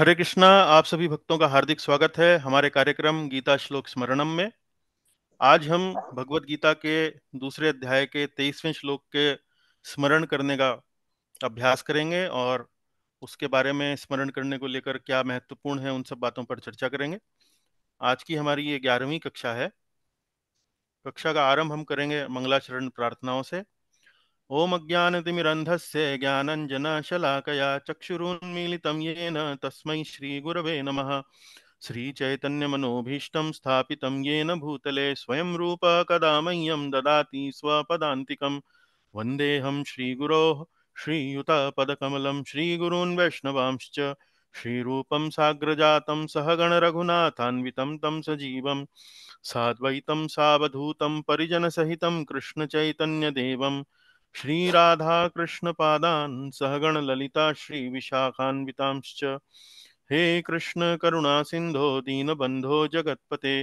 हरे कृष्णा आप सभी भक्तों का हार्दिक स्वागत है हमारे कार्यक्रम गीता श्लोक स्मरणम में आज हम भगवत गीता के दूसरे अध्याय के तेईसवें श्लोक के स्मरण करने का अभ्यास करेंगे और उसके बारे में स्मरण करने को लेकर क्या महत्वपूर्ण है उन सब बातों पर चर्चा करेंगे आज की हमारी ये ग्यारहवीं कक्षा है कक्षा का आरंभ हम करेंगे मंगलाचरण प्रार्थनाओं से ॐ अज्ञानतिमिरन्धस्य ज्ञानञ्जनशलाकया चक्षुरुन्मीलितं येन तस्मै श्रीगुरवे नमः श्रीचैतन्यमनोभीष्टं स्थापितं येन भूतले स्वयं रूप कदा मह्यं ददाति स्वपदान्तिकं वन्देऽहं श्रीगुरोः श्रीयुतपदकमलं श्रीगुरून् वैष्णवांश्च श्रीरूपं साग्रजातं सहगणरघुनाथान्वितं तं सजीवं साद्वैतं सावधूतं परिजनसहितं कृष्णचैतन्यदेवं श्री श्रीराधाकृष्णपादान् श्री श्रीविशाखान्वितांश्च हे कृष्ण करुणासिन्धो दीनबन्धो जगत्पते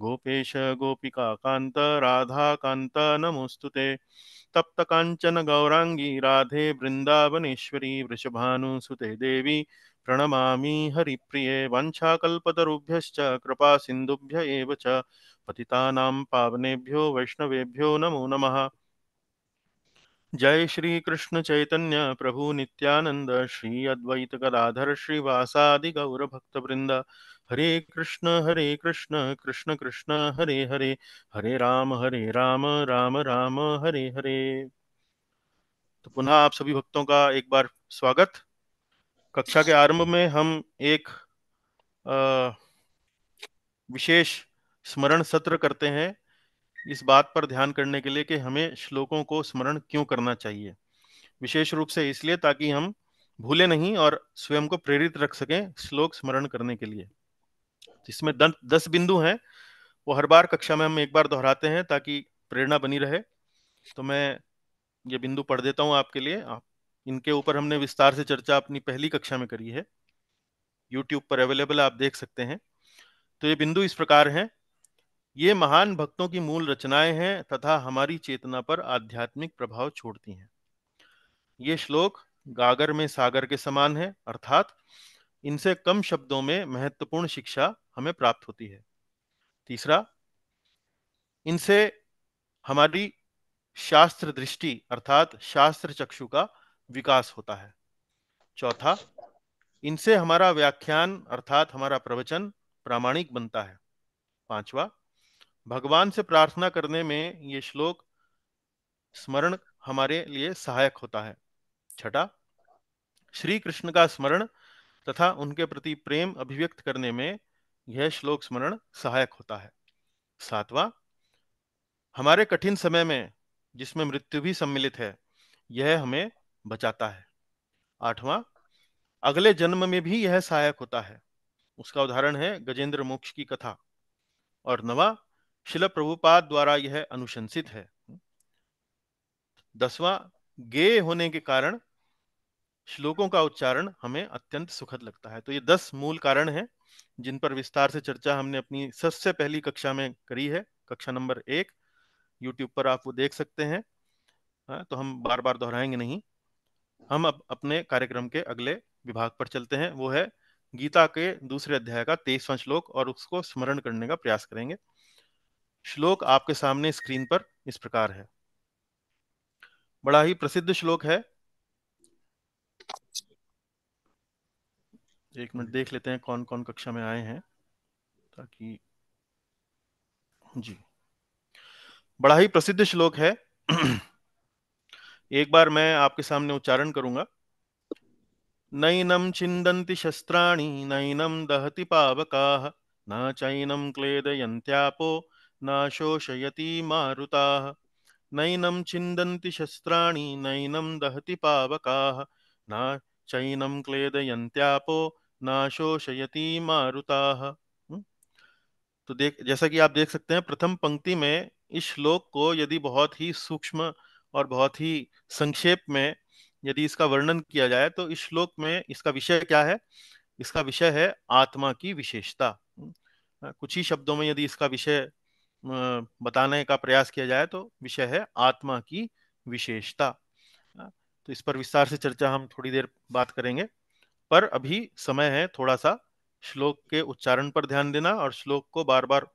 गोपेश गोपिकान्त राधाकान्त नमोऽस्तु ते तप्तकाञ्चन गौराङ्गी राधे वृन्दावनेश्वरी वृषभानुसुते देवी प्रणमामि हरिप्रिये वञ्छाकल्पतरुभ्यश्च कृपासिन्धुभ्य एव पति पावनेभ्यो वैष्णवेभ्यो नमो नमः जय श्री कृष्ण चैतन्य प्रभु नित्यानंद श्री अद्वैत गदाधर श्रीवासादि गौर भक्त वृंद हरे कृष्ण हरे कृष्ण कृष्ण कृष्ण हरे हरे हरे राम हरे राम राम राम हरे हरे तो पुनः आप सभी भक्तों का एक बार स्वागत कक्षा के आरंभ में हम एक विशेष स्मरण सत्र करते हैं इस बात पर ध्यान करने के लिए कि हमें श्लोकों को स्मरण क्यों करना चाहिए विशेष रूप से इसलिए ताकि हम भूले नहीं और स्वयं को प्रेरित रख सकें श्लोक स्मरण करने के लिए इसमें दस बिंदु हैं वो हर बार कक्षा में हम एक बार दोहराते हैं ताकि प्रेरणा बनी रहे तो मैं ये बिंदु पढ़ देता हूँ आपके लिए आप इनके ऊपर हमने विस्तार से चर्चा अपनी पहली कक्षा में करी है यूट्यूब पर अवेलेबल आप देख सकते हैं तो ये बिंदु इस प्रकार हैं ये महान भक्तों की मूल रचनाएं हैं तथा हमारी चेतना पर आध्यात्मिक प्रभाव छोड़ती हैं ये श्लोक गागर में सागर के समान है अर्थात इनसे कम शब्दों में महत्वपूर्ण शिक्षा हमें प्राप्त होती है तीसरा इनसे हमारी शास्त्र दृष्टि अर्थात शास्त्र चक्षु का विकास होता है चौथा इनसे हमारा व्याख्यान अर्थात हमारा प्रवचन प्रामाणिक बनता है पांचवा भगवान से प्रार्थना करने में ये श्लोक स्मरण हमारे लिए सहायक होता है छठा श्री कृष्ण का स्मरण तथा उनके प्रति प्रेम अभिव्यक्त करने में यह श्लोक स्मरण सहायक होता है सातवां हमारे कठिन समय में जिसमें मृत्यु भी सम्मिलित है यह हमें बचाता है आठवां अगले जन्म में भी यह सहायक होता है उसका उदाहरण है गजेंद्र मोक्ष की कथा और नवा शिल प्रभुपाद द्वारा यह अनुशंसित है दसवां गे होने के कारण श्लोकों का उच्चारण हमें अत्यंत सुखद लगता है तो ये दस मूल कारण हैं जिन पर विस्तार से चर्चा हमने अपनी सबसे पहली कक्षा में करी है कक्षा नंबर एक यूट्यूब पर आप वो देख सकते हैं हाँ, तो हम बार बार दोहराएंगे नहीं हम अब अपने कार्यक्रम के अगले विभाग पर चलते हैं वो है गीता के दूसरे अध्याय का तेईसवां श्लोक और उसको स्मरण करने का प्रयास करेंगे श्लोक आपके सामने स्क्रीन पर इस प्रकार है बड़ा ही प्रसिद्ध श्लोक है एक मिनट देख लेते हैं कौन कौन कक्षा में आए हैं ताकि जी बड़ा ही प्रसिद्ध श्लोक है एक बार मैं आपके सामने उच्चारण करूंगा नैनम छिंदी शस्त्राणी नैनम दहति पावका न चैनम क्लेदयंत्यापो नाशोषयति मारुताः नैनं छिन्दन्ति शस्त्राणि नैनं दहति पावकाः न चैनं क्लेदयन्त्यापो नाशोषयति मारुताः हम्म। तो देख जैसा कि आप देख सकते हैं प्रथम पंक्ति में इस श्लोक को यदि बहुत ही सूक्ष्म और बहुत ही संक्षेप में यदि इसका वर्णन किया जाए तो इस श्लोक में इसका विषय क्या है इसका विषय है आत्मा की विशेषता हम्म। कुछ ही शब्दों में यदि इसका विषय बताने का प्रयास किया जाए तो विषय है आत्मा की विशेषता तो इस पर विस्तार से चर्चा हम थोड़ी देर बात करेंगे पर अभी समय है थोड़ा सा श्लोक के उच्चारण पर ध्यान देना और श्लोक को बार बार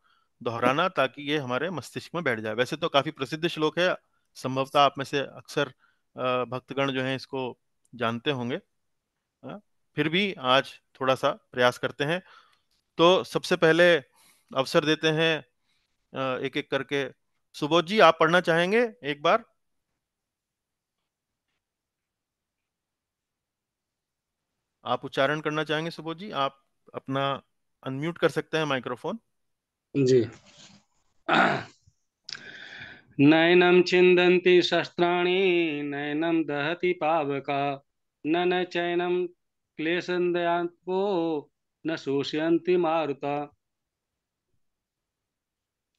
दोहराना ताकि ये हमारे मस्तिष्क में बैठ जाए वैसे तो काफी प्रसिद्ध श्लोक है संभवतः आप में से अक्सर भक्तगण जो है इसको जानते होंगे फिर भी आज थोड़ा सा प्रयास करते हैं तो सबसे पहले अवसर देते हैं एक एक करके सुबोध जी आप पढ़ना चाहेंगे एक बार आप उच्चारण करना चाहेंगे सुबोध जी आप अपना अनम्यूट कर सकते हैं माइक्रोफोन जी नैनम छिंदी शस्त्राणी नैनम दहति पावका न न चैनम क्लेशो न शोषयती मारुता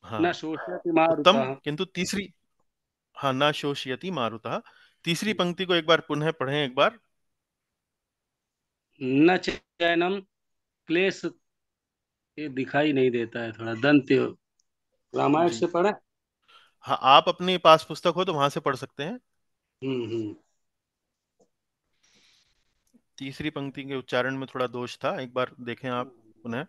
हाँ।, हाँ, न शोषयति मारुतः उत्तम किंतु तीसरी हाँ ना शोषयति मारुतः तीसरी पंक्ति को एक बार पुनः पढ़ें एक बार न चयनम क्लेश ये दिखाई नहीं देता है थोड़ा दंत रामायण से पढ़े हाँ आप अपने पास पुस्तक हो तो वहां से पढ़ सकते हैं हम्म, हम्म तीसरी पंक्ति के उच्चारण में थोड़ा दोष था एक बार देखें आप पुनः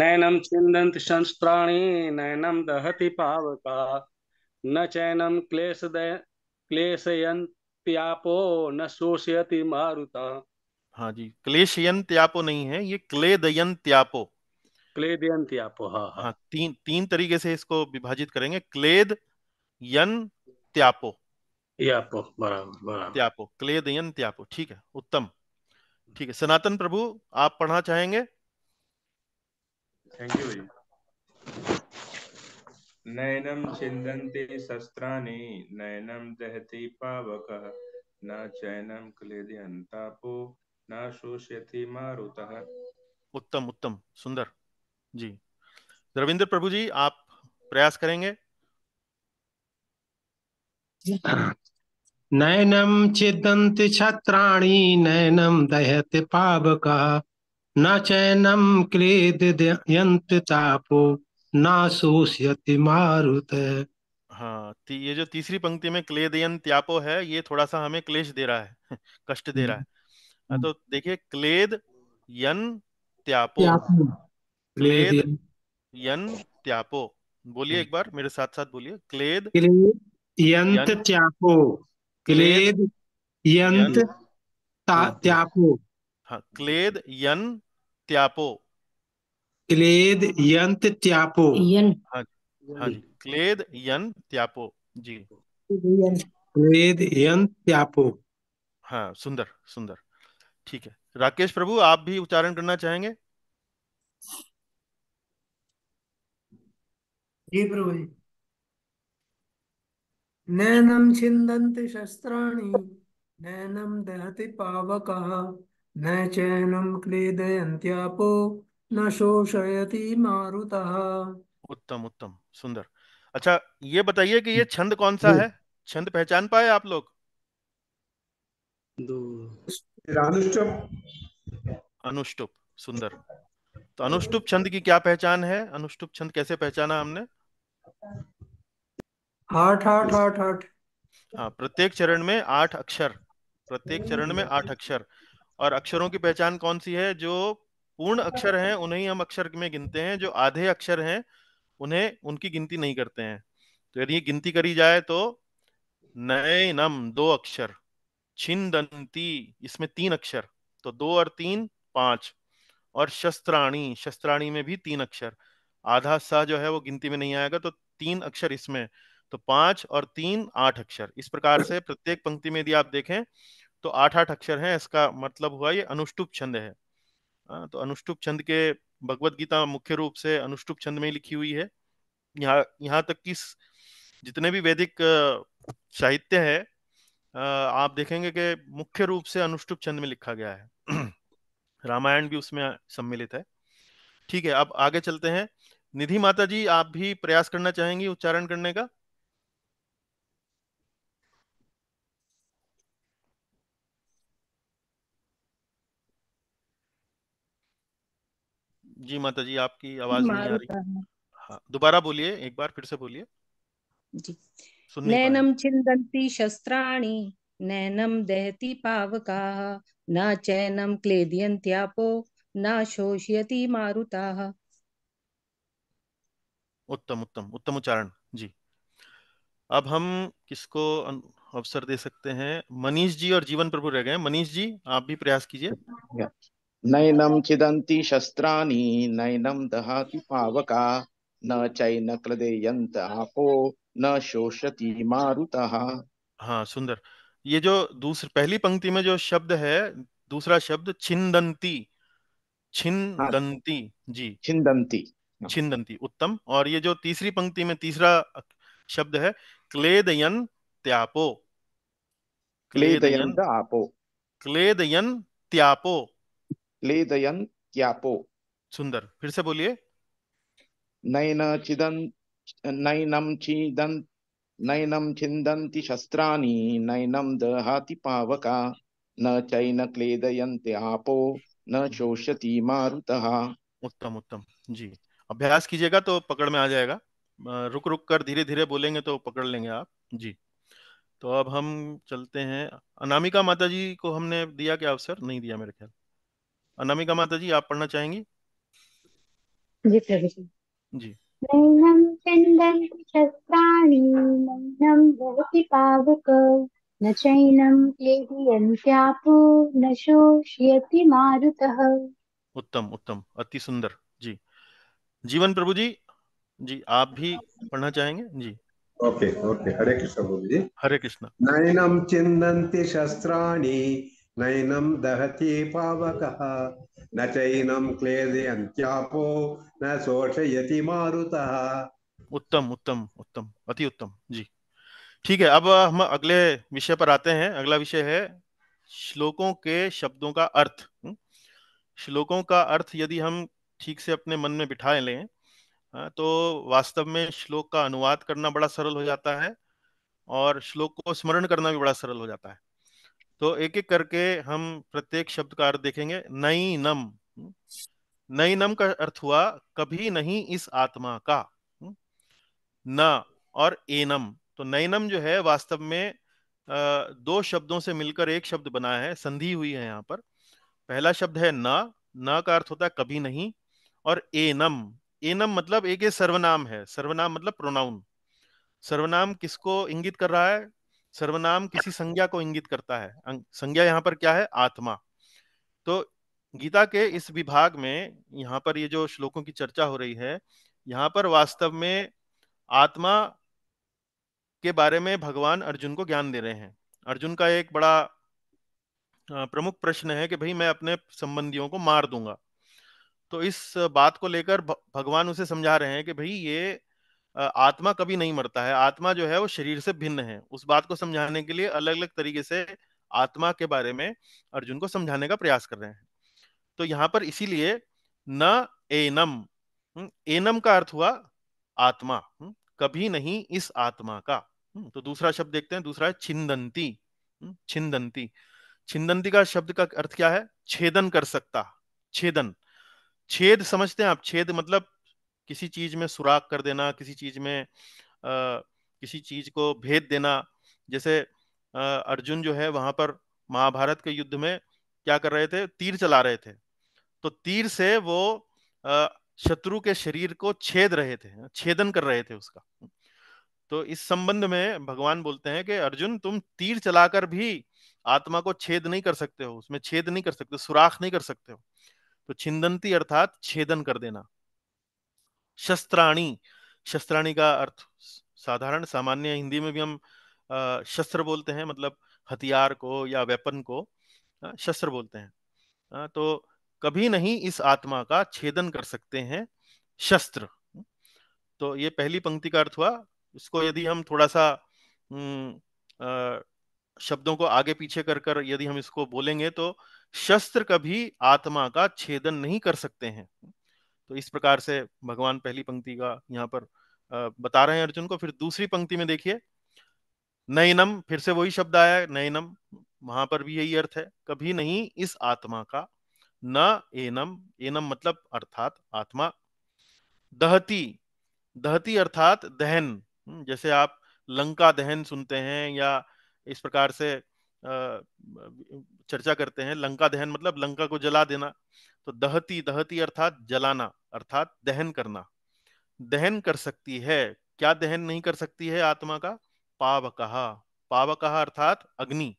नैनम छिंदंत संस्त्राणी नैनम दहति पावका न चैनम क्लेश क्लेशयंत्यापो न शोषयति मारुता हाँ जी क्लेश यंत्यापो नहीं है ये क्ले दयंत्यापो क्लेदयंत्यापो क्लेदयंत्यापो हाँ हाँ, हाँ तीन तीन तरीके से इसको विभाजित करेंगे क्लेद यन त्यापो यापो बराबर बराबर त्यापो यन त्यापो ठीक है उत्तम ठीक है सनातन प्रभु आप पढ़ना चाहेंगे थैंक यू भाई नयनम छिंदन्ति शस्त्राणि नयनम दहति पावक न चैनम क्लेदि अंतापो न शोषयति मारुतः उत्तम उत्तम सुंदर जी रविंद्र प्रभु जी आप प्रयास करेंगे नयनम छिदंति छत्राणी नयनम दहति पावकः न चैनम क्लेद तापो ना सोशियति मारुत हाँ ये जो तीसरी पंक्ति में क्लेदयन त्यापो है ये थोड़ा सा हमें क्लेश दे रहा है कष्ट दे रहा है हाँ, तो देखिए क्लेद यन त्यापो क्लेद यन त्यापो बोलिए हम्म। एक बार मेरे साथ साथ बोलिए क्लेद यंत त्यापो क्लेद यंत हम्म, हम्म। त्यापो हाँ, क्लेद यन त्यापो क्लेद यंत त्यापो यन हाँ जी हाँ क्लेद यन त्यापो जी क्लेद यन त्यापो हाँ सुंदर सुंदर ठीक है राकेश प्रभु आप भी उच्चारण करना चाहेंगे जी प्रभु नैनम छिंदंति शस्त्राणि नैनम दहति पावका न चैनम क्लेदयंत्यापो न शोषयति मारुतः उत्तम उत्तम सुंदर अच्छा ये बताइए कि ये छंद कौन सा है छंद पहचान पाए आप लोग अनुष्टुप सुंदर तो अनुष्टुप छंद की क्या पहचान है अनुष्टुप छंद कैसे पहचाना हमने आठ आठ आठ आठ हाँ प्रत्येक चरण में आठ अक्षर प्रत्येक चरण में आठ अक्षर और अक्षरों की पहचान कौन सी है जो पूर्ण हाँ, अक्षर हाँ। हैं उन्हें हम अक्षर में गिनते हैं जो आधे अक्षर हैं उन्हें उनकी गिनती नहीं करते हैं तो यदि गिनती करी जाए तो नए नम दो अक्षर छिंदी इसमें तीन अक्षर तो दो और तीन पांच और शस्त्राणी शस्त्राणी में भी तीन अक्षर आधा सा जो है वो गिनती में नहीं आएगा तो तीन अक्षर इसमें तो पांच और तीन आठ अक्षर इस प्रकार से प्रत्येक पंक्ति में यदि आप देखें तो आठ आठ अक्षर हैं इसका मतलब हुआ ये अनुष्टुप छंद है आ, हाँ, तो अनुष्टुप छंद के भगवत गीता मुख्य रूप से अनुष्टुप छंद में ही लिखी हुई है यहाँ यहाँ तक कि जितने भी वैदिक साहित्य है आप देखेंगे कि मुख्य रूप से अनुष्टुप छंद में लिखा गया है रामायण भी उसमें सम्मिलित है ठीक है अब आगे चलते हैं निधि माता जी आप भी प्रयास करना चाहेंगी उच्चारण करने का जी माता जी आपकी आवाज नहीं आ रही हाँ दोबारा बोलिए एक बार फिर से बोलिए नैनम छिंदंती शस्त्राणी नैनम दहती पावका न चैनम क्लेदियंत्यापो न शोषयति मारुता उत्तम उत्तम उत्तम उच्चारण जी अब हम किसको अवसर दे सकते हैं मनीष जी और जीवन प्रभु रह गए मनीष जी आप भी प्रयास कीजिए नैनम छिदंती शस्त्राणी नैनम दहाति पावका न चैन क्लदेयन्त आपो न शोषति मारुता हाँ सुंदर ये जो दूसरी पहली पंक्ति में जो शब्द है दूसरा शब्द छिंदंती छिंदंती हाँ, जी छिंदंती छिंदंती उत्तम और ये जो तीसरी पंक्ति में तीसरा शब्द है क्लेदयन त्यापो क्लेदयन आपो क्लेदयन त्यापो लेदयन्त्यापो सुंदर फिर से बोलिए नैन शस्त्राणि दहाति पावका न चैन क्लेदयन्ते आपो न शोषति मारुतः उत्तम उत्तम जी अभ्यास कीजिएगा तो पकड़ में आ जाएगा रुक रुक कर धीरे धीरे बोलेंगे तो पकड़ लेंगे आप जी तो अब हम चलते हैं अनामिका माता जी को हमने दिया क्या अवसर नहीं दिया मेरे ख्याल अनामिका माता जी आप पढ़ना चाहेंगी जी प्रभु जी जी भवति पावक न न मारुतः उत्तम उत्तम अति सुंदर जी जीवन प्रभु जी जी आप भी पढ़ना चाहेंगे जी ओके ओके हरे कृष्ण प्रभु जी हरे कृष्ण नैनम चिन्दन्ति शस्त्राणी नैनम दहति पावक न चैनम क्लेदयन्त्यापो न शोषयति मारुतः उत्तम उत्तम उत्तम अति उत्तम जी ठीक है अब हम अगले विषय पर आते हैं अगला विषय है श्लोकों के शब्दों का अर्थ हम्म, श्लोकों का अर्थ यदि हम ठीक से अपने मन में बिठा लें तो वास्तव में श्लोक का अनुवाद करना बड़ा सरल हो जाता है और श्लोक को स्मरण करना भी बड़ा सरल हो जाता है तो एक एक करके हम प्रत्येक शब्द का अर्थ देखेंगे नई नम नई नम का अर्थ हुआ कभी नहीं इस आत्मा का न और एनम तो नैनम जो है वास्तव में दो शब्दों से मिलकर एक शब्द बना है संधि हुई है यहाँ पर पहला शब्द है न न का अर्थ होता है कभी नहीं और एनम एनम मतलब एक सर्वनाम है सर्वनाम मतलब प्रोनाउन सर्वनाम किसको इंगित कर रहा है सर्वनाम किसी संज्ञा को इंगित करता है अं, संज्ञा यहाँ पर क्या है आत्मा तो गीता के इस विभाग में यहाँ पर ये जो श्लोकों की चर्चा हो रही है यहाँ पर वास्तव में आत्मा के बारे में भगवान अर्जुन को ज्ञान दे रहे हैं अर्जुन का एक बड़ा प्रमुख प्रश्न है कि भाई मैं अपने संबंधियों को मार दूंगा तो इस बात को लेकर भगवान उसे समझा रहे हैं कि भाई ये आत्मा कभी नहीं मरता है आत्मा जो है वो शरीर से भिन्न है उस बात को समझाने के लिए अलग अलग तरीके से आत्मा के बारे में अर्जुन को समझाने का प्रयास कर रहे हैं तो यहाँ पर इसीलिए न एनम एनम का अर्थ हुआ आत्मा कभी नहीं इस आत्मा का तो दूसरा शब्द देखते हैं दूसरा है छिंदंती छिंदंती छिंदंती का शब्द का अर्थ क्या है छेदन कर सकता छेदन छेद समझते हैं आप छेद मतलब किसी चीज में सुराख कर देना किसी चीज में आ, किसी चीज को भेद देना जैसे आ, अर्जुन जो है वहां पर महाभारत के युद्ध में क्या कर रहे थे तीर चला रहे थे तो तीर से वो शत्रु के शरीर को छेद रहे थे छेदन कर रहे थे उसका तो इस संबंध में भगवान बोलते हैं कि अर्जुन तुम तीर चलाकर भी आत्मा को छेद नहीं कर सकते हो उसमें छेद नहीं कर सकते सुराख नहीं कर सकते हो तो छिंदंती अर्थात छेदन कर देना शस्त्राणी शस्त्राणी का अर्थ साधारण सामान्य हिंदी में भी हम शस्त्र बोलते हैं मतलब हथियार को या वेपन को शस्त्र बोलते हैं तो कभी नहीं इस आत्मा का छेदन कर सकते हैं शस्त्र तो ये पहली पंक्ति का अर्थ हुआ इसको यदि हम थोड़ा सा शब्दों को आगे पीछे कर कर यदि हम इसको बोलेंगे तो शस्त्र कभी आत्मा का छेदन नहीं कर सकते हैं तो इस प्रकार से भगवान पहली पंक्ति का यहाँ पर बता रहे हैं अर्जुन को फिर दूसरी पंक्ति में देखिए नयनम फिर से वही शब्द आया है नयनम वहां पर भी यही अर्थ है कभी नहीं इस आत्मा का न एनम एनम मतलब अर्थात आत्मा दहती दहती अर्थात दहन हम्म, जैसे आप लंका दहन सुनते हैं या इस प्रकार से चर्चा करते हैं लंका दहन मतलब लंका को जला देना तो दहती दहती अर्थात जलाना अर्थात दहन करना दहन कर सकती है क्या दहन नहीं कर सकती है आत्मा का पाव कहा पाव कहा अर्थात अग्नि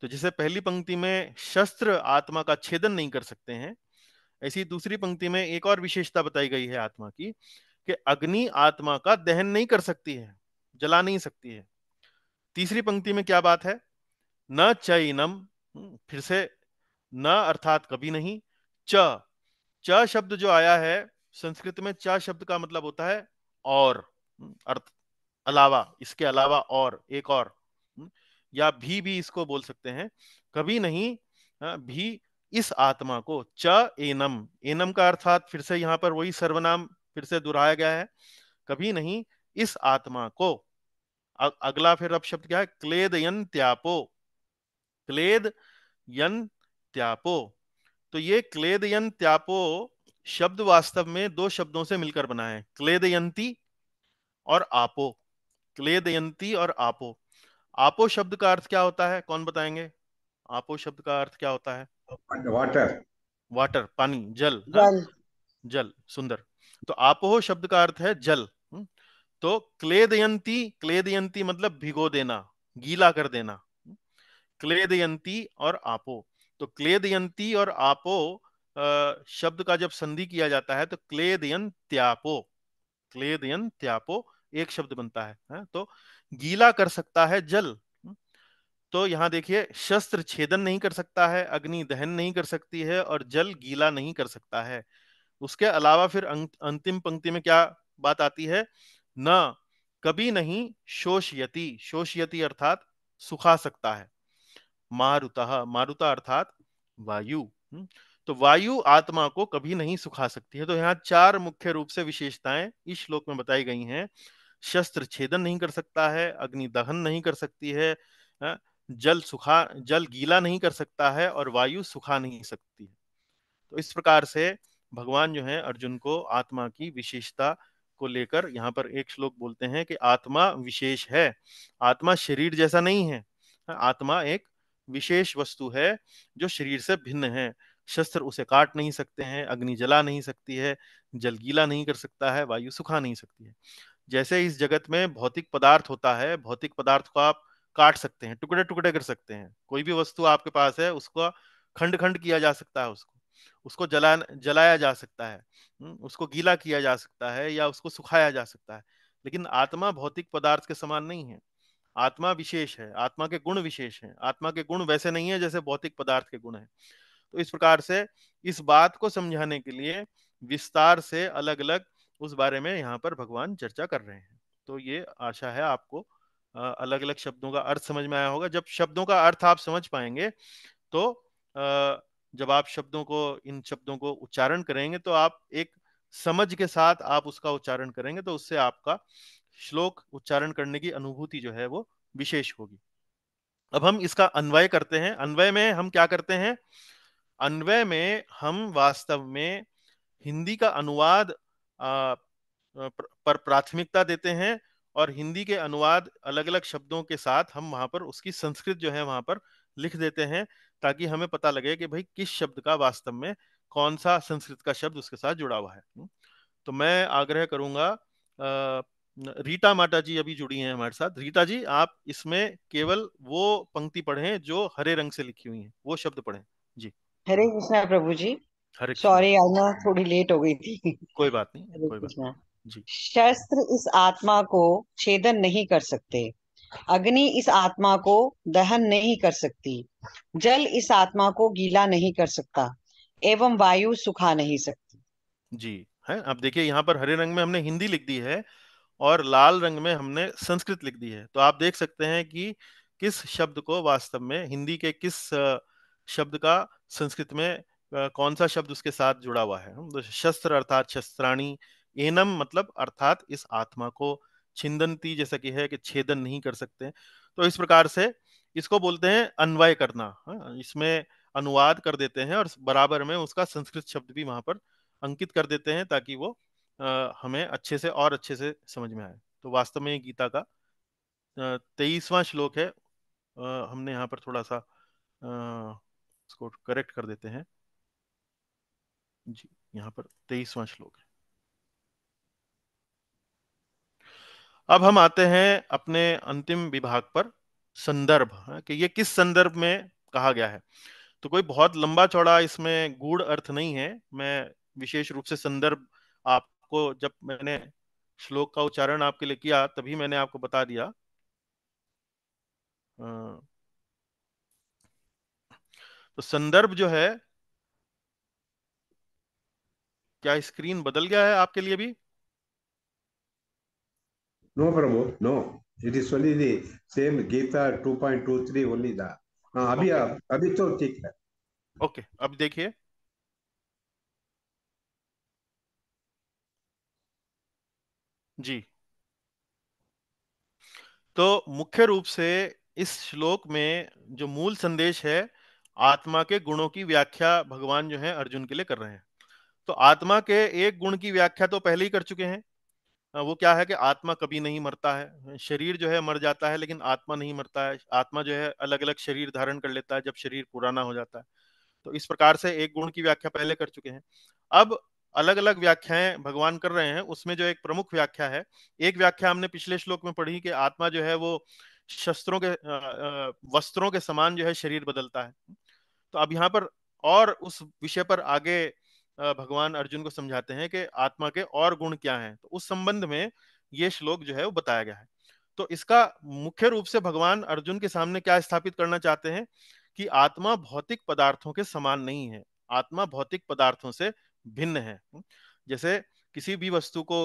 तो जैसे पहली पंक्ति में शस्त्र आत्मा का छेदन नहीं कर सकते हैं ऐसी दूसरी पंक्ति में एक और विशेषता बताई गई है आत्मा की कि अग्नि आत्मा का दहन नहीं कर सकती है जला नहीं सकती है तीसरी पंक्ति में क्या बात है न चैनम फिर से न अर्थात कभी नहीं च च शब्द जो आया है संस्कृत में च शब्द का मतलब होता है और हम्म, अर्थ अलावा इसके अलावा और एक और हम्म, या भी भी इसको बोल सकते हैं कभी नहीं भी इस आत्मा को च एनम एनम का अर्थात फिर से यहाँ पर वही सर्वनाम फिर से दोहराया गया है कभी नहीं इस आत्मा को अगला फिर अब शब्द क्या है क्लेद यन त्यापो क्लेद यन त्यापो तो ये क्लेदयन त्यापो शब्द वास्तव में दो शब्दों से मिलकर बना है क्लेदयंती और आपो क्लेदयंती और आपो आपो शब्द का अर्थ क्या होता है कौन बताएंगे आपो शब्द का अर्थ क्या होता है वाटर वाटर पानी जल जल, जल सुंदर तो आपो शब्द का अर्थ है जल हम्म। तो क्लेदयंती क्लेदयंती मतलब भिगो देना गीला कर देना क्लेदयंती और आपो तो क्लेदयंती और आपो शब्द का जब संधि किया जाता है तो क्लेदयन त्यापो क्लेदयन त्यापो एक शब्द बनता है, हाँ, तो गीला कर सकता है जल हम्म, तो यहाँ देखिए शस्त्र छेदन नहीं कर सकता है अग्नि दहन नहीं कर सकती है और जल गीला नहीं कर सकता है उसके अलावा फिर अंतिम पंक्ति में क्या बात आती है न कभी नहीं शोषयति शोषयति अर्थात सुखा सकता है मारुता मारुता अर्थात वायु हम्म, तो वायु आत्मा को कभी नहीं सुखा सकती है तो यहाँ चार मुख्य रूप से विशेषताएं इस श्लोक में बताई गई हैं शस्त्र छेदन नहीं कर सकता है अग्नि दहन नहीं कर सकती है जल सुखा जल गीला नहीं कर सकता है और वायु सुखा नहीं सकती है तो इस प्रकार से भगवान जो है अर्जुन को आत्मा की विशेषता को लेकर यहाँ पर एक श्लोक बोलते हैं कि आत्मा विशेष है आत्मा शरीर जैसा नहीं है हाँ, आत्मा एक विशेष वस्तु है जो शरीर से भिन्न है शस्त्र उसे काट नहीं सकते हैं अग्नि जला नहीं सकती है जल गीला नहीं कर सकता है वायु सुखा नहीं सकती है जैसे इस जगत में भौतिक पदार्थ होता है भौतिक पदार्थ को आप काट सकते हैं टुकड़े टुकड़े कर सकते हैं कोई भी वस्तु आपके पास है उसको खंड खंड किया जा सकता है उसको उसको जला जलाया जा सकता है हम्म, उसको गीला किया जा सकता है या उसको सुखाया जा सकता है लेकिन आत्मा भौतिक पदार्थ के समान नहीं है आत्मा विशेष है आत्मा के गुण विशेष हैं आत्मा के गुण वैसे नहीं है जैसे भौतिक पदार्थ के गुण हैं तो इस प्रकार से इस बात को समझाने के लिए विस्तार से अलग अलग उस बारे में यहाँ पर भगवान चर्चा कर रहे हैं तो ये आशा है आपको अलग अलग शब्दों का अर्थ समझ में आया होगा जब शब्दों का अर्थ आप समझ पाएंगे तो जब आप शब्दों को इन शब्दों को उच्चारण करेंगे तो आप एक समझ के साथ आप उसका उच्चारण करेंगे तो उससे आपका श्लोक उच्चारण करने की अनुभूति जो है वो विशेष होगी अब हम इसका अन्वय करते हैं अन्वय में हम क्या करते हैं अन्वय में हम वास्तव में हिंदी का अनुवाद आ, पर प्राथमिकता देते हैं और हिंदी के अनुवाद अलग अलग शब्दों के साथ हम वहां पर उसकी संस्कृत जो है वहां पर लिख देते हैं ताकि हमें पता लगे कि भाई किस शब्द का वास्तव में कौन सा संस्कृत का शब्द उसके साथ जुड़ा हुआ है हम्म, तो मैं आग्रह करूंगा रीटा माता जी अभी जुड़ी हैं हमारे साथ रीटा जी आप इसमें केवल वो पंक्ति पढ़ें जो हरे रंग से लिखी हुई है वो शब्द पढ़ें जी हरे कृष्णा प्रभु जी हरे सॉरी आई ना थोड़ी लेट हो गई थी कोई बात नहीं कोई बात नहीं जी शस्त्र इस आत्मा को छेदन नहीं कर सकते अग्नि इस आत्मा को दहन नहीं कर सकती जल इस आत्मा को गीला नहीं कर सकता एवं वायु सुखा नहीं सकती जी है आप देखिए यहाँ पर हरे रंग में हमने हिंदी लिख दी है और लाल रंग में हमने संस्कृत लिख दी है तो आप देख सकते हैं कि किस शब्द को वास्तव में हिंदी के किस शब्द का संस्कृत में कौन सा शब्द उसके साथ जुड़ा हुआ है तो शस्त्र अर्थात शस्त्राणी एनम मतलब अर्थात इस आत्मा को छिंदनती जैसा कि है कि छेदन नहीं कर सकते तो इस प्रकार से इसको बोलते हैं अन्वय करना हाँ, इसमें अनुवाद कर देते हैं और बराबर में उसका संस्कृत शब्द भी वहां पर अंकित कर देते हैं ताकि वो हमें अच्छे से और अच्छे से समझ में आए तो वास्तव में ये गीता का तेईसवां श्लोक है हमने यहाँ पर थोड़ा सा इसको करेक्ट कर देते हैं जी यहाँ पर तेईसवां श्लोक है अब हम आते हैं अपने अंतिम विभाग पर संदर्भ हाँ, कि ये किस संदर्भ में कहा गया है तो कोई बहुत लंबा चौड़ा इसमें गूढ़ अर्थ नहीं है मैं विशेष रूप से संदर्भ आप आपको जब मैंने श्लोक का उच्चारण आपके लिए किया तभी मैंने आपको बता दिया तो संदर्भ जो है क्या स्क्रीन बदल गया है आपके लिए भी no Pramod no it is only the same Gita 2.23 only the अभी okay. अभी तो ठीक है ओके okay, अब देखिए जी तो मुख्य रूप से इस श्लोक में जो मूल संदेश है आत्मा के गुणों की व्याख्या भगवान जो है अर्जुन के लिए कर रहे हैं तो आत्मा के एक गुण की व्याख्या तो पहले ही कर चुके हैं वो क्या है कि आत्मा कभी नहीं मरता है शरीर जो है मर जाता है लेकिन आत्मा नहीं मरता है आत्मा जो है अलग अलग शरीर धारण कर लेता है जब शरीर पुराना हो जाता है तो इस प्रकार से एक गुण की व्याख्या पहले कर चुके हैं अब अलग अलग व्याख्याएं भगवान कर रहे हैं उसमें जो एक प्रमुख व्याख्या है एक व्याख्या हमने पिछले श्लोक में पढ़ी कि आत्मा जो है वो शस्त्रों के वस्त्रों के समान जो है शरीर बदलता है तो अब यहाँ पर और उस विषय पर आगे भगवान अर्जुन को समझाते हैं कि आत्मा के और गुण क्या हैं तो उस संबंध में ये श्लोक जो है वो बताया गया है तो इसका मुख्य रूप से भगवान अर्जुन के सामने क्या स्थापित करना चाहते हैं कि आत्मा भौतिक पदार्थों के समान नहीं है आत्मा भौतिक पदार्थों से भिन्न है हम्म, जैसे किसी भी वस्तु को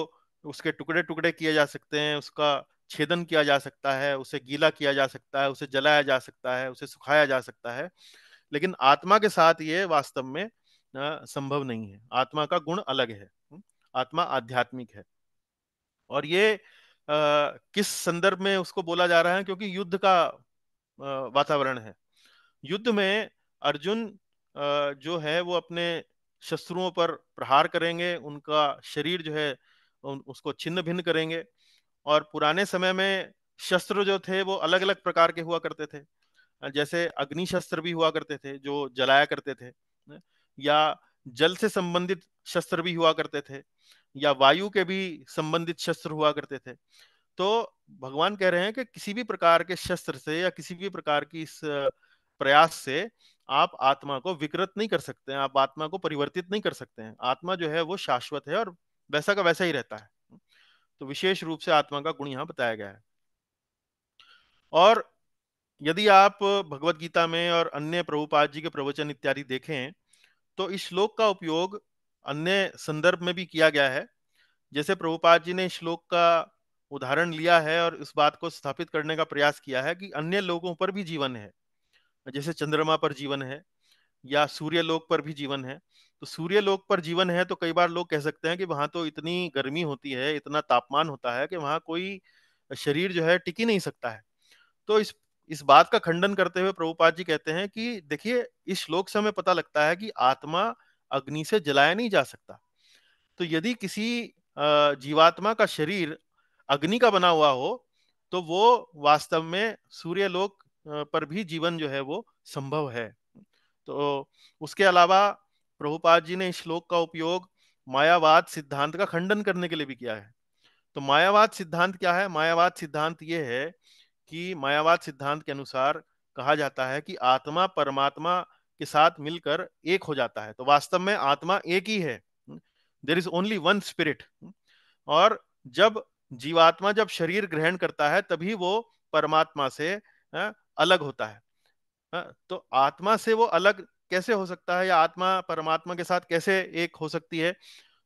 उसके टुकड़े टुकड़े किए जा सकते हैं उसका छेदन किया जा सकता है उसे गीला किया जा सकता है उसे जलाया जा सकता है उसे सुखाया जा सकता है लेकिन आत्मा के साथ ये वास्तव में संभव नहीं है आत्मा का गुण अलग है हम्म, आत्मा आध्यात्मिक है और ये आ, किस संदर्भ में उसको बोला जा रहा है क्योंकि युद्ध का वातावरण है युद्ध में अर्जुन आ, जो है वो अपने शत्रुओं पर प्रहार करेंगे उनका शरीर जो है उसको छिन्न भिन्न करेंगे और पुराने समय में शस्त्र जो थे वो अलग अलग प्रकार के हुआ करते थे जैसे अग्नि शस्त्र भी हुआ करते थे जो जलाया करते थे या जल से संबंधित शस्त्र भी हुआ करते थे या वायु के भी संबंधित शस्त्र हुआ करते थे तो भगवान कह रहे हैं कि किसी भी प्रकार के शस्त्र से या किसी भी प्रकार की इस प्रयास से आप आत्मा को विकृत नहीं कर सकते हैं आप आत्मा को परिवर्तित नहीं कर सकते हैं आत्मा जो है वो शाश्वत है और वैसा का वैसा ही रहता है तो विशेष रूप से आत्मा का गुण यहाँ बताया गया है और यदि आप भगवत गीता में और अन्य प्रभुपाद जी के प्रवचन इत्यादि देखें तो इस श्लोक का उपयोग अन्य संदर्भ में भी किया गया है जैसे प्रभुपाद जी ने श्लोक का उदाहरण लिया है और इस बात को स्थापित करने का प्रयास किया है कि अन्य लोगों पर भी जीवन है जैसे चंद्रमा पर जीवन है या सूर्यलोक पर भी जीवन है तो सूर्यलोक पर जीवन है तो कई बार लोग कह सकते हैं कि वहां तो इतनी गर्मी होती है इतना तापमान होता है कि वहां कोई शरीर जो है टिकी नहीं सकता है तो इस इस बात का खंडन करते हुए प्रभुपाद जी कहते हैं कि देखिए इस श्लोक से हमें पता लगता है कि आत्मा अग्नि से जलाया नहीं जा सकता तो यदि किसी जीवात्मा का शरीर अग्नि का बना हुआ हो तो वो वास्तव में सूर्यलोक पर भी जीवन जो है वो संभव है तो उसके अलावा प्रभुपाद जी ने इस श्लोक का उपयोग मायावाद सिद्धांत का खंडन करने के लिए भी किया है तो मायावाद सिद्धांत क्या है मायावाद सिद्धांत ये है कि मायावाद सिद्धांत के अनुसार कहा जाता है कि आत्मा परमात्मा के साथ मिलकर एक हो जाता है तो वास्तव में आत्मा एक ही है there is only one spirit और जब जीवात्मा जब शरीर ग्रहण करता है तभी वो परमात्मा से अलग होता है हा? तो आत्मा से वो अलग कैसे हो सकता है या आत्मा परमात्मा के साथ कैसे एक हो सकती है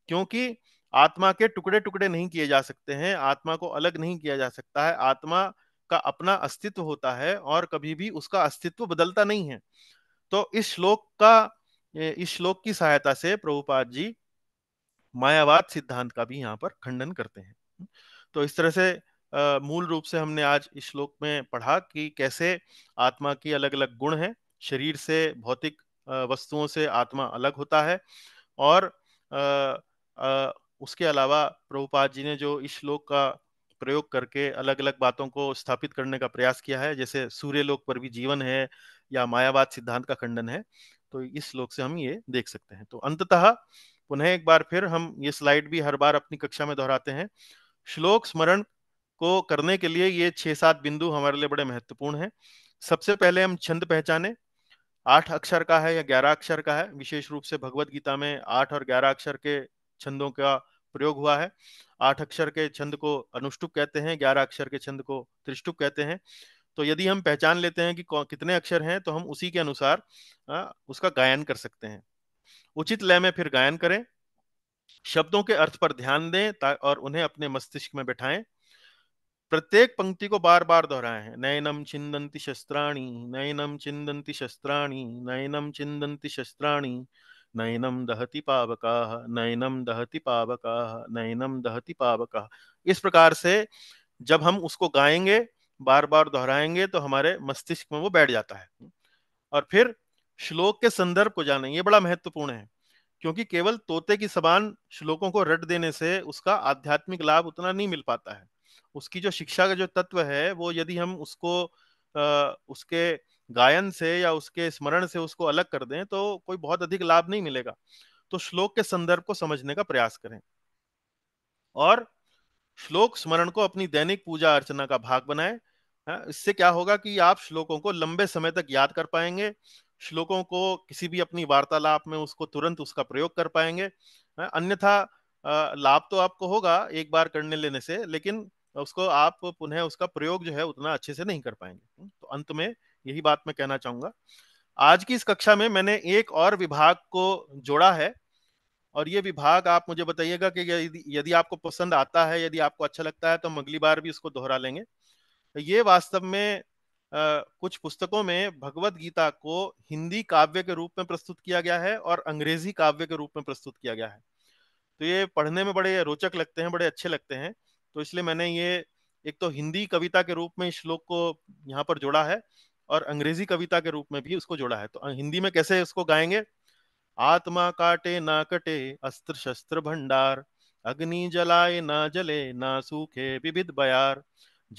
क्योंकि आत्मा के टुकड़े टुकड़े नहीं किए जा सकते हैं आत्मा को अलग नहीं किया जा सकता है आत्मा का अपना अस्तित्व होता है और कभी भी उसका अस्तित्व बदलता नहीं है तो इस श्लोक का इस श्लोक की सहायता से प्रभुपाद जी मायावाद सिद्धांत का भी यहाँ पर खंडन करते हैं तो इस तरह से मूल रूप से हमने आज इस श्लोक में पढ़ा कि कैसे आत्मा की अलग अलग गुण हैं शरीर से भौतिक वस्तुओं से आत्मा अलग होता है और उसके अलावा प्रभुपाद जी ने जो इस श्लोक का प्रयोग करके अलग अलग बातों को स्थापित करने का प्रयास किया है जैसे सूर्यलोक पर भी जीवन है या मायावाद सिद्धांत का खंडन है तो इस श्लोक से हम ये देख सकते हैं तो अंततः पुनः एक बार फिर हम ये स्लाइड भी हर बार अपनी कक्षा में दोहराते हैं श्लोक स्मरण को करने के लिए ये छह सात बिंदु हमारे लिए बड़े महत्वपूर्ण हैं सबसे पहले हम छंद पहचाने आठ अक्षर का है या ग्यारह अक्षर का है विशेष रूप से भगवत गीता में आठ और ग्यारह अक्षर के छंदों का प्रयोग हुआ है आठ अक्षर के छंद को अनुष्टुप कहते हैं ग्यारह अक्षर के छंद को त्रिष्टुप कहते हैं तो यदि हम पहचान लेते हैं कि कितने अक्षर हैं तो हम उसी के अनुसार आ, उसका गायन कर सकते हैं उचित लय में फिर गायन करें शब्दों के अर्थ पर ध्यान दें और उन्हें अपने मस्तिष्क में बैठाएं प्रत्येक पंक्ति को बार बार दोहराए हैं नयनम छिंदंती शस्त्राणी नयनम छिंदंती शस्त्राणी नयनम छिंदंती शस्त्राणी नयनम दहति पावका नयनम दहति पावका नयनम दहति पावका इस प्रकार से जब हम उसको गाएंगे बार बार दोहराएंगे तो हमारे मस्तिष्क में वो बैठ जाता है और फिर श्लोक के संदर्भ को जाने ये बड़ा महत्वपूर्ण है क्योंकि केवल तोते की समान श्लोकों को रट देने से उसका आध्यात्मिक लाभ उतना नहीं मिल पाता है उसकी जो शिक्षा का जो तत्व है वो यदि हम उसको आ, उसके गायन से या उसके स्मरण से उसको अलग कर दें तो कोई बहुत अधिक लाभ नहीं मिलेगा तो श्लोक के संदर्भ को समझने का प्रयास करें और श्लोक स्मरण को अपनी दैनिक पूजा अर्चना का भाग बनाए हाँ, इससे क्या होगा कि आप श्लोकों को लंबे समय तक याद कर पाएंगे श्लोकों को किसी भी अपनी वार्तालाप में उसको तुरंत उसका प्रयोग कर पाएंगे हाँ, अन्यथा लाभ तो आपको होगा एक बार करने लेने से लेकिन उसको आप पुनः उसका प्रयोग जो है उतना अच्छे से नहीं कर पाएंगे हम्म, तो अंत में यही बात मैं कहना चाहूंगा आज की इस कक्षा में मैंने एक और विभाग को जोड़ा है और ये विभाग आप मुझे बताइएगा कि यदि यदि आपको पसंद आता है यदि आपको अच्छा लगता है तो हम अगली बार भी इसको दोहरा लेंगे ये वास्तव में आ, कुछ पुस्तकों में भगवत गीता को हिंदी काव्य के रूप में प्रस्तुत किया गया है और अंग्रेजी काव्य के रूप में प्रस्तुत किया गया है तो ये पढ़ने में बड़े रोचक लगते हैं बड़े अच्छे लगते हैं तो इसलिए मैंने ये एक तो हिंदी कविता के रूप में इस श्लोक को यहाँ पर जोड़ा है और अंग्रेजी कविता के रूप में भी उसको जोड़ा है तो हिंदी में कैसे उसको गाएंगे आत्मा काटे ना कटे अस्त्र शस्त्र भंडार अग्नि जलाए ना जले ना सूखे विविध बयार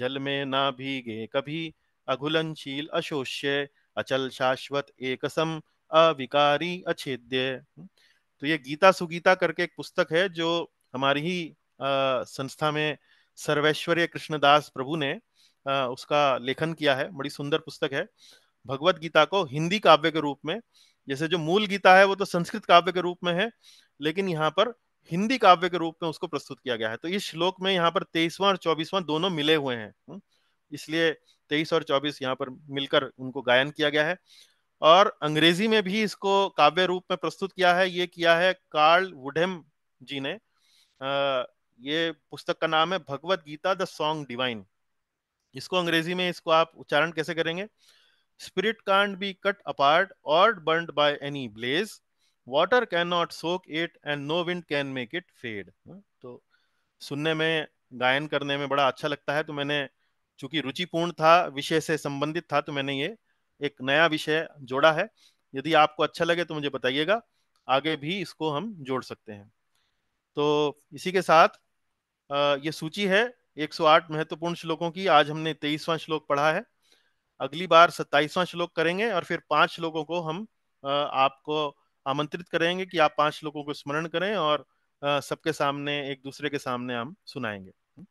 जल में ना भीगे कभी अघुलनशील अशोष्य अचल शाश्वत एकसम अविकारी अच्छेद्य तो ये गीता सुगीता करके एक पुस्तक है जो हमारी ही संस्था में सर्वैश्वर्य कृष्णदास प्रभु ने उसका लेखन किया है बड़ी सुंदर पुस्तक है भगवत गीता को हिंदी काव्य के रूप में जैसे जो मूल गीता है वो तो संस्कृत काव्य के रूप में है लेकिन यहाँ पर हिंदी काव्य के रूप में उसको प्रस्तुत किया गया है तो इस श्लोक में यहाँ पर तेईसवां और चौबीसवां दोनों मिले हुए हैं हम्म, इसलिए तेईस और चौबीस यहाँ पर मिलकर उनको गायन किया गया है और अंग्रेजी में भी इसको काव्य रूप में प्रस्तुत किया है ये किया है कार्ल वुडेम जी ने ये पुस्तक का नाम है Bhagavad Gita the song divine इसको अंग्रेजी में इसको आप उच्चारण कैसे करेंगे spirit can't be cut apart और burn by any blaze water can not soak it and no wind can make it fade हाँ, तो सुनने में गायन करने में बड़ा अच्छा लगता है तो मैंने चूंकि रुचिपूर्ण था विषय से संबंधित था तो मैंने ये एक नया विषय जोड़ा है यदि आपको अच्छा लगे तो मुझे बताइएगा आगे भी इसको हम जोड़ सकते हैं तो इसी के साथ ये सूची है 108 महत्वपूर्ण श्लोकों की आज हमने तेईसवां श्लोक पढ़ा है अगली बार सत्ताईसवां श्लोक करेंगे और फिर पांच श्लोकों को हम आपको आमंत्रित करेंगे कि आप पांच श्लोकों को स्मरण करें और सबके सामने एक दूसरे के सामने हम सुनाएंगे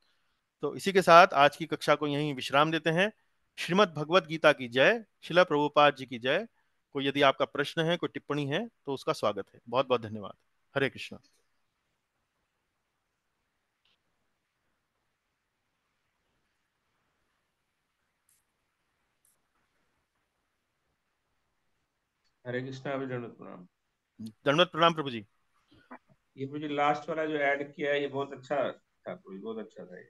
तो इसी के साथ आज की कक्षा को यहीं विश्राम देते हैं श्रीमद भगवद गीता की जय शिला प्रभुपाद जी की जय कोई यदि आपका प्रश्न है कोई टिप्पणी है तो उसका स्वागत है बहुत बहुत धन्यवाद हरे कृष्णा हरे कृष्णा अभी दंडवत प्रणाम दंडवत प्रणाम प्रभु जी ये मुझे लास्ट वाला जो ऐड किया ये बहुत अच्छा था प्रभु बहुत अच्छा था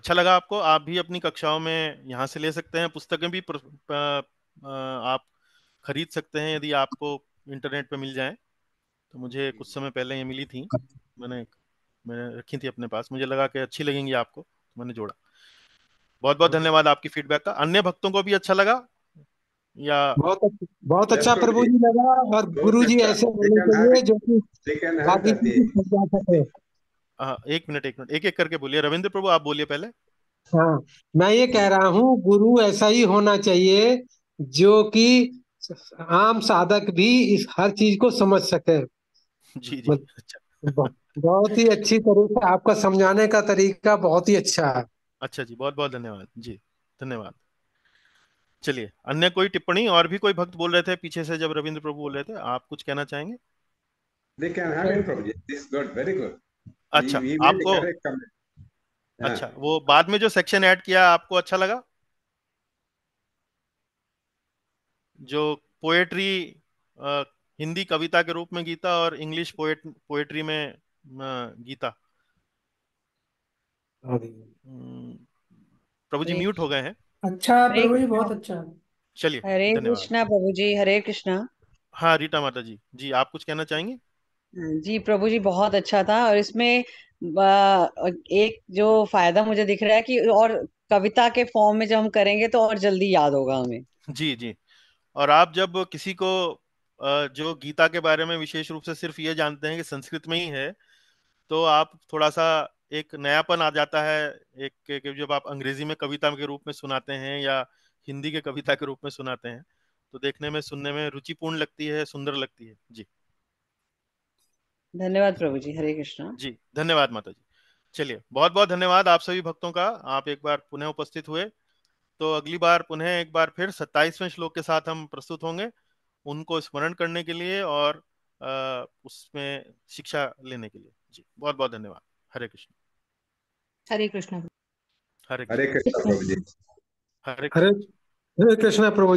अच्छा लगा आपको आप भी अपनी कक्षाओं में यहाँ से ले सकते हैं पुस्तकें भी प्र, प, आप खरीद सकते हैं यदि आपको इंटरनेट पे मिल जाए तो मुझे कुछ समय पहले ये मिली थी मैंने मैंने रखी थी अपने पास मुझे लगा कि अच्छी लगेंगी आपको तो मैंने जोड़ा बहुत बहुत धन्यवाद आपकी फीडबैक का अन्य भक्तों को भी अच्छा लगा या बहुत अच्छा, बहुत अच्छा प्रभु जी लगा और गुरु जी अच्छा ऐसे होने चाहिए जो कि हाँ, एक मिनट एक मिनट एक एक करके बोलिए रविंद्र प्रभु आप बोलिए पहले हाँ मैं ये कह रहा हूँ गुरु ऐसा ही होना चाहिए जो कि आम साधक भी इस हर चीज को समझ सके जी जी अच्छा। बहुत ही अच्छी तरीके आपका समझाने का तरीका बहुत ही अच्छा है अच्छा जी बहुत बहुत धन्यवाद जी धन्यवाद चलिए अन्य कोई टिप्पणी और भी कोई भक्त बोल रहे थे पीछे से जब रविंद्र प्रभु बोल रहे थे आप कुछ कहना चाहेंगे अच्छा we, we आपको हाँ। अच्छा वो बाद में जो सेक्शन ऐड किया आपको अच्छा लगा जो पोएट्री हिंदी कविता के रूप में गीता और इंग्लिश पोएट पोएट्री में गीता प्रभु जी म्यूट हो गए हैं अच्छा प्रभु जी बहुत अच्छा चलिए हरे धन्यवाद कृष्णा प्रभु जी हरे कृष्णा हाँ रीटा माता जी जी आप कुछ कहना चाहेंगे हाँ, जी प्रभु जी बहुत अच्छा था और इसमें एक जो फायदा मुझे दिख रहा है कि और कविता के फॉर्म में जब हम करेंगे तो और जल्दी याद होगा हमें जी जी और आप जब किसी को जो गीता के बारे में विशेष रूप से सिर्फ ये जानते हैं कि संस्कृत में ही है तो आप थोड़ा सा एक नयापन आ जाता है एक जब आप अंग्रेजी में कविता के रूप में सुनाते हैं या हिंदी के कविता के रूप में सुनाते हैं तो देखने में सुनने में रुचिपूर्ण लगती है सुंदर लगती है जी धन्यवाद प्रभु जी हरे कृष्णा जी धन्यवाद माता जी चलिए बहुत बहुत धन्यवाद आप सभी भक्तों का आप एक बार पुनः उपस्थित हुए तो अगली बार पुनः एक बार फिर सत्ताईसवें श्लोक के साथ हम प्रस्तुत होंगे उनको स्मरण करने के लिए और उसमें शिक्षा लेने के लिए जी बहुत बहुत धन्यवाद हरे कृष्ण हरे कृष्ण हरे कृष्ण प्रभु जी हरे हरे कृष्ण प्रभु जी